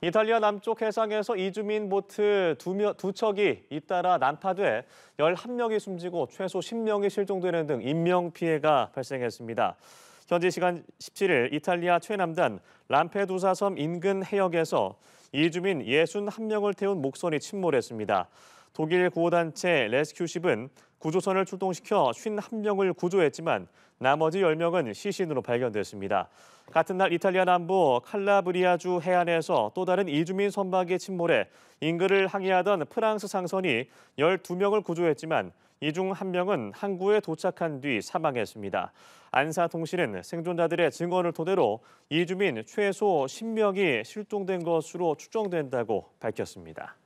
이탈리아 남쪽 해상에서 이주민 보트 두, 명, 두 척이 잇따라 난파돼 11명이 숨지고 최소 10명이 실종되는 등 인명피해가 발생했습니다. 현지 시간 17일 이탈리아 최남단 람페두사섬 인근 해역에서 이주민 61명을 태운 목선이 침몰했습니다. 독일 구호단체 레스큐십은 구조선을 출동시켜 51명을 구조했지만 나머지 10명은 시신으로 발견됐습니다. 같은 날 이탈리아 남부 칼라브리아주 해안에서 또 다른 이주민 선박이 침몰해 인근을 항해하던 프랑스 상선이 12명을 구조했지만 이 중 한 명은 항구에 도착한 뒤 사망했습니다. 안사통신은 생존자들의 증언을 토대로 이주민 최소 10명이 실종된 것으로 추정된다고 밝혔습니다.